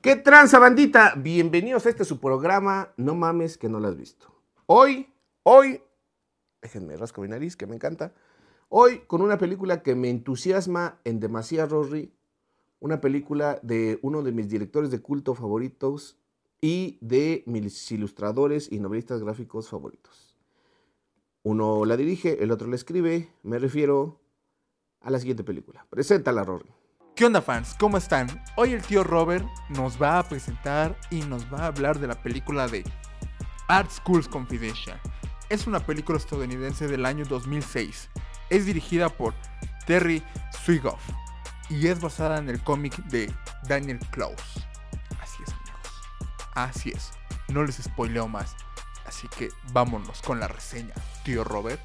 ¿Qué tranza bandita? Bienvenidos a este su programa No mames que no lo has visto. Hoy, hoy, déjenme rasco mi nariz que me encanta. Hoy con una película que me entusiasma en demasía, Rory. Una película de uno de mis directores de culto favoritos, y de mis ilustradores y novelistas gráficos favoritos. Uno la dirige, el otro la escribe. Me refiero a la siguiente película. Preséntala, Rory. ¿Qué onda fans? ¿Cómo están? Hoy el tío Robert nos va a presentar y nos va a hablar de la película de Art Schools Confidential. Es una película estadounidense del año 2006. Es dirigida por Terry Swigoff y es basada en el cómic de Daniel Klaus. Así es, no les spoileo más. Así que vámonos con la reseña, tío Robert.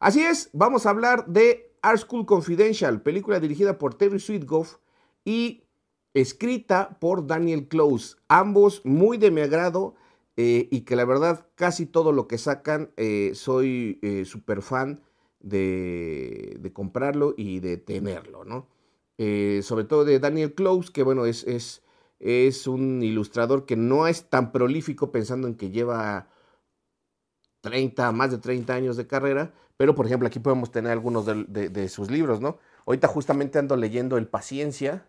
Así es, vamos a hablar de Art School Confidential, película dirigida por Terry Sweetgoff y escrita por Daniel Close. Ambos muy de mi agrado eh, y que la verdad casi todo lo que sacan eh, soy eh, súper fan de, comprarlo y de tenerlo, ¿no? sobre todo de Daniel Close, que bueno, es, es es un ilustrador que no es tan prolífico pensando en que lleva 30, más de 30 años de carrera, pero por ejemplo aquí podemos tener algunos de, sus libros, ¿no? Ahorita justamente ando leyendo El Paciencia,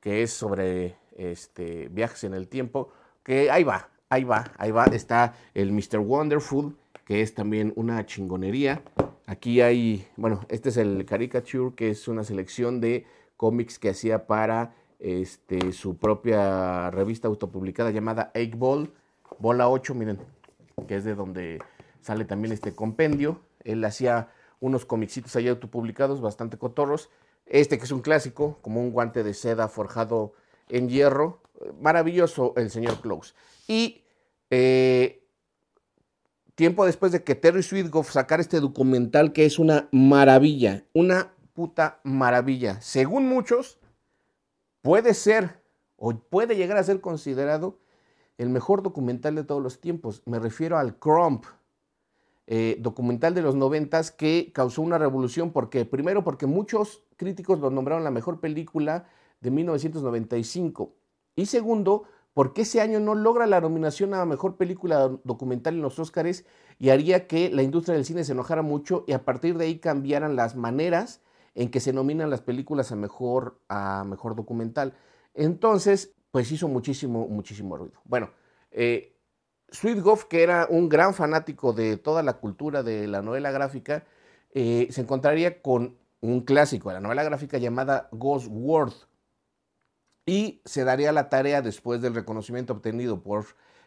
que es sobre este, viajes en el tiempo, que ahí va, ahí va, ahí va, está el Mr. Wonderful, que es también una chingonería. Aquí hay, bueno, este es el Caricature, que es una selección de cómics que hacía para este, su propia revista autopublicada llamada Egg Ball, Bola 8, miren, que es de donde sale también este compendio. Él hacía unos comicitos ahí autopublicados, bastante cotorros. Este que es un clásico, como un guante de seda forjado en hierro. Maravilloso el señor Close. Y eh, tiempo después de que Terry Sweetgoff sacara este documental que es una maravilla, una puta maravilla. Según muchos, puede ser o puede llegar a ser considerado el mejor documental de todos los tiempos. Me refiero al Crump, eh, documental de los noventas que causó una revolución. porque Primero porque muchos críticos lo nombraron la mejor película de 1995. Y segundo, porque ese año no logra la nominación a la mejor película documental en los Óscares y haría que la industria del cine se enojara mucho y a partir de ahí cambiaran las maneras en que se nominan las películas a mejor, a mejor documental. Entonces, pues hizo muchísimo, muchísimo ruido. Bueno, eh, Sweet Goff, que era un gran fanático de toda la cultura de la novela gráfica, eh, se encontraría con un clásico de la novela gráfica llamada Ghost World y se daría la tarea después del reconocimiento obtenido por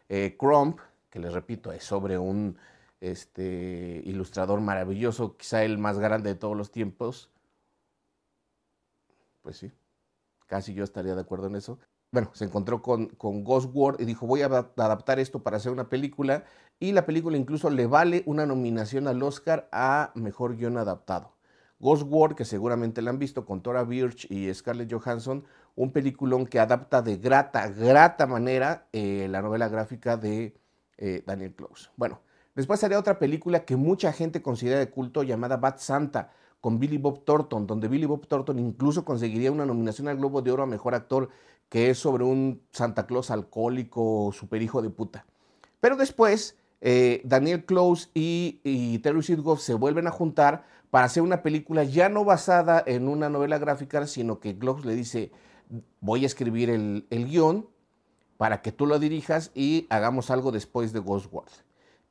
eh, Crump, que les repito, es sobre un este, ilustrador maravilloso, quizá el más grande de todos los tiempos, pues sí, casi yo estaría de acuerdo en eso. Bueno, se encontró con, Ghost World y dijo, voy a adaptar esto para hacer una película. Y la película incluso le vale una nominación al Oscar a Mejor Guión Adaptado. Ghost World, que seguramente la han visto con Tora Birch y Scarlett Johansson, un peliculón que adapta de grata, grata manera eh, la novela gráfica de eh, Daniel Close. Bueno, después haría otra película que mucha gente considera de culto llamada Bad Santa, con Billy Bob Thornton, donde Billy Bob Thornton incluso conseguiría una nominación al Globo de Oro a Mejor Actor, que es sobre un Santa Claus alcohólico, superhijo de puta. Pero después, eh, Daniel Close y, Terry Sidgoff se vuelven a juntar para hacer una película ya no basada en una novela gráfica, sino que Close le dice, voy a escribir el, guión para que tú lo dirijas y hagamos algo después de World.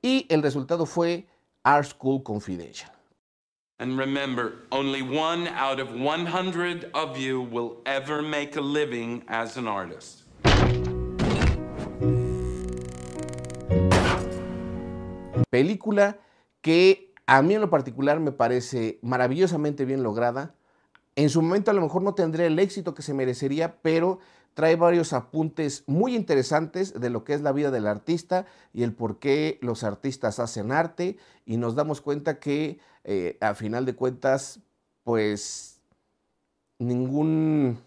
Y el resultado fue Art School Confidential. And remember, only one out of 100 of you will ever make a living as an artist. Película que a mí en lo particular me parece maravillosamente bien lograda. En su momento a lo mejor no tendré el éxito que se merecería, pero trae varios apuntes muy interesantes de lo que es la vida del artista y el por qué los artistas hacen arte y nos damos cuenta que eh, a final de cuentas, pues ningún,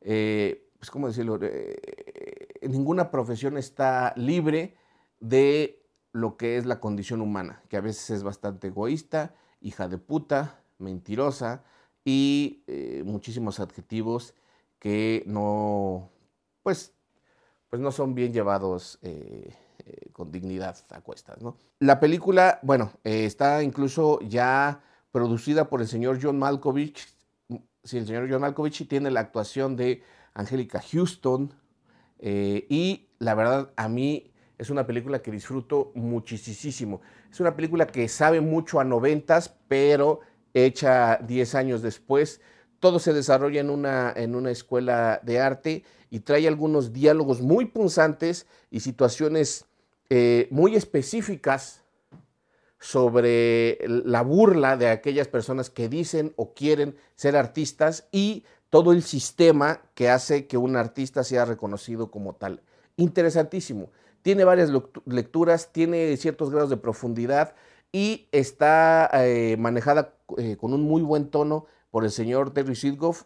eh, pues, decirlo, eh, ninguna profesión está libre de lo que es la condición humana, que a veces es bastante egoísta, hija de puta, mentirosa y muchísimos adjetivos que no, pues, pues no son bien llevados eh, eh, con dignidad a cuestas. La película, bueno, eh, está incluso ya producida por el señor John Malkovich. Mm, sí, el señor John Malkovich tiene la actuación de Angélica Houston. y la verdad, a mí es una película que disfruto muchísimo. Es una película que sabe mucho a noventas, pero hecha 10 años después todo se desarrolla en una, en una escuela de arte y trae algunos diálogos muy punzantes y situaciones eh, muy específicas sobre la burla de aquellas personas que dicen o quieren ser artistas y todo el sistema que hace que un artista sea reconocido como tal. Interesantísimo. Tiene varias lecturas, tiene ciertos grados de profundidad y está eh, manejada eh, con un muy buen tono por el señor Terry Sidgoff,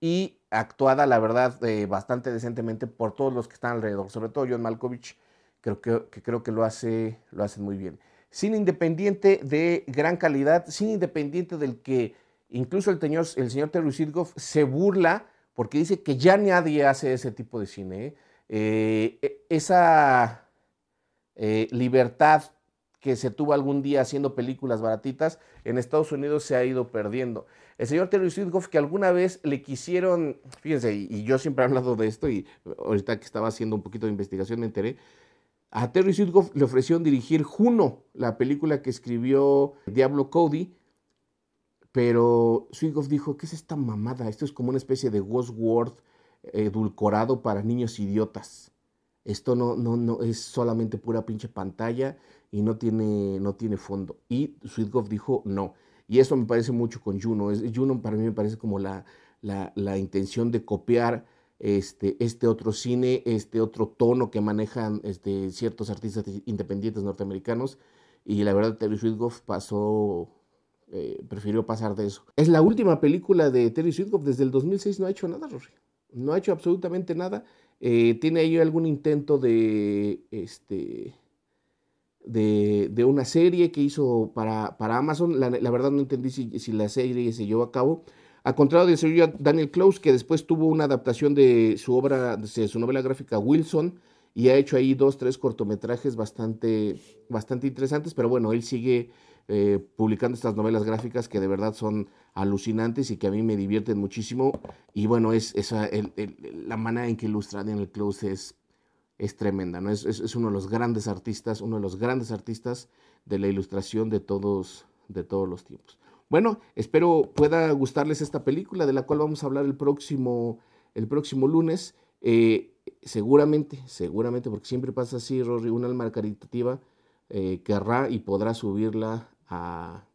y actuada, la verdad, eh, bastante decentemente por todos los que están alrededor, sobre todo John Malkovich, creo que, creo que lo hace, lo muy bien. Cine independiente de gran calidad, cine independiente del que incluso el, señor Terry Sidgoff se burla porque dice que ya nadie hace ese tipo de cine. ¿eh? Eh, e, esa libertad que se tuvo algún día haciendo películas baratitas, en Estados Unidos se ha ido perdiendo. El señor Terry Sweetgoff, que alguna vez le quisieron, fíjense, y, yo siempre he hablado de esto, y ahorita que estaba haciendo un poquito de investigación me enteré, a Terry Sweetgoff le ofrecieron dirigir Juno, la película que escribió Diablo Cody, pero Sweetgoff dijo, ¿qué es esta mamada? Esto es como una especie de World eh, edulcorado para niños idiotas. Esto no, no, no es solamente pura pinche pantalla, y no tiene, no tiene fondo. Y Sweetgoff dijo no. Y eso me parece mucho con Juno. Es, Juno para mí me parece como la, la, la intención de copiar este, este, otro cine, este otro tono que manejan este, ciertos artistas independientes norteamericanos. Y la verdad, Terry Sweetgoff pasó, eh, prefirió pasar de eso. Es la última película de Terry Sweetgoff. Desde el 2006 no ha hecho nada, No ha hecho absolutamente nada. Eh, tiene ahí algún intento de, este, de, una serie que hizo para, para Amazon. La, verdad no entendí si, la serie se llevó a cabo. A contrario de Daniel Close, que después tuvo una adaptación de su obra, de su novela gráfica Wilson, y ha hecho ahí dos, tres cortometrajes bastante, bastante interesantes, pero bueno, él sigue eh, publicando estas novelas gráficas que de verdad son alucinantes y que a mí me divierten muchísimo. Y bueno, es, la manera en que ilustra Daniel Close es es tremenda, Es, uno de los grandes artistas, uno de los grandes artistas de la ilustración de todos, de todos los tiempos. Bueno, espero pueda gustarles esta película de la cual vamos a hablar el próximo, el próximo lunes. Eh, seguramente, seguramente, porque siempre pasa así, Rory, una alma caritativa eh, querrá y podrá subirla a,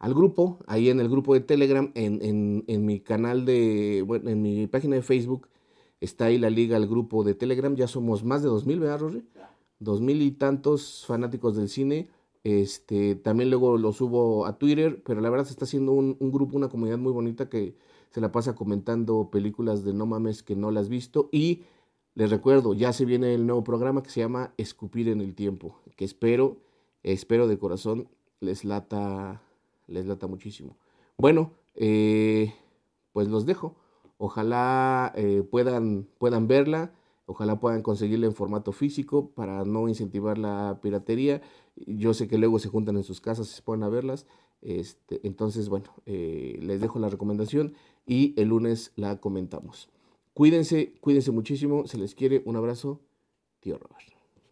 al grupo, ahí en el grupo de Telegram, en, mi canal de, en mi página de Facebook Está ahí la liga al grupo de Telegram. Ya somos más de 2.000, ¿verdad, Rory? mil y tantos fanáticos del cine. Este, también luego lo subo a Twitter, pero la verdad se está haciendo un, grupo, una comunidad muy bonita que se la pasa comentando películas de no mames que no las has visto. Y les recuerdo, ya se viene el nuevo programa que se llama Escupir en el Tiempo, que espero, espero de corazón les lata, les lata muchísimo. Bueno, eh, pues los dejo. Ojalá eh, puedan, puedan verla, ojalá puedan conseguirla en formato físico para no incentivar la piratería. Yo sé que luego se juntan en sus casas y se ponen a verlas. Este, entonces, bueno, eh, les dejo la recomendación y el lunes la comentamos. Cuídense, cuídense muchísimo, se les quiere, un abrazo, tío Robert.